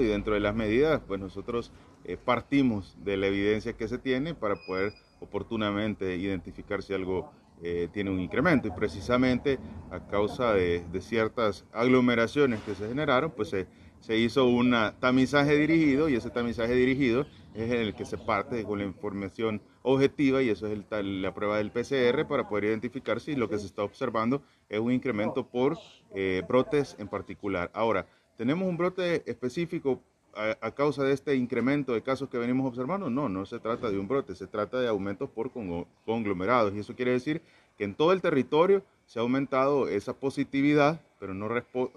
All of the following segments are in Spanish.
y dentro de las medidas, pues nosotros eh, partimos de la evidencia que se tiene para poder oportunamente identificar si algo eh, tiene un incremento. Y precisamente a causa de, ciertas aglomeraciones que se generaron, pues se, hizo un tamizaje dirigido y ese tamizaje dirigido es el que se parte con la información objetiva y eso es la prueba del PCR para poder identificar si lo que se está observando es un incremento por eh, brotes en particular. Ahora, ¿Tenemos un brote específico a, causa de este incremento de casos que venimos observando? No, no se trata de un brote, se trata de aumentos por conglomerados. Y eso quiere decir que en todo el territorio se ha aumentado esa positividad, pero no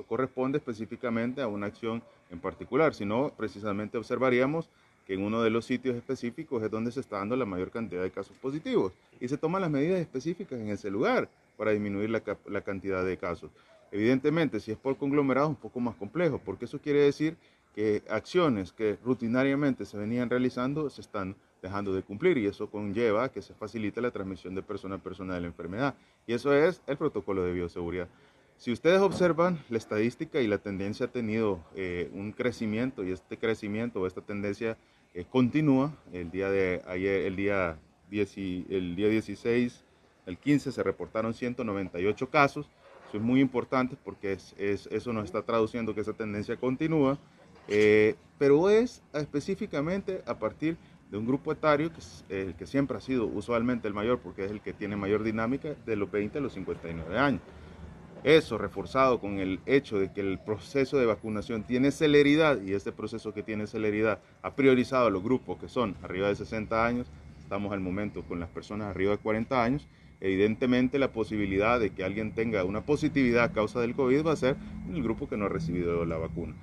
corresponde específicamente a una acción en particular, sino precisamente observaríamos que en uno de los sitios específicos es donde se está dando la mayor cantidad de casos positivos y se toman las medidas específicas en ese lugar para disminuir la cantidad de casos. Evidentemente, si es por conglomerado es un poco más complejo, porque eso quiere decir que acciones que rutinariamente se venían realizando se están dejando de cumplir y eso conlleva que se facilite la transmisión de persona a persona de la enfermedad. Y eso es el protocolo de bioseguridad. Si ustedes observan la estadística y la tendencia ha tenido eh, un crecimiento y este crecimiento o esta tendencia eh, continúa. El día de ayer, el día, 10 el día 16, el 15 se reportaron 198 casos eso es muy importante porque es, eso nos está traduciendo que esa tendencia continúa, eh, pero es específicamente a partir de un grupo etario que, es, el que siempre ha sido usualmente el mayor porque es el que tiene mayor dinámica de los 20 a los 59 años. Eso reforzado con el hecho de que el proceso de vacunación tiene celeridad y este proceso que tiene celeridad ha priorizado a los grupos que son arriba de 60 años, estamos al momento con las personas arriba de 40 años, evidentemente la posibilidad de que alguien tenga una positividad a causa del COVID va a ser en el grupo que no ha recibido la vacuna.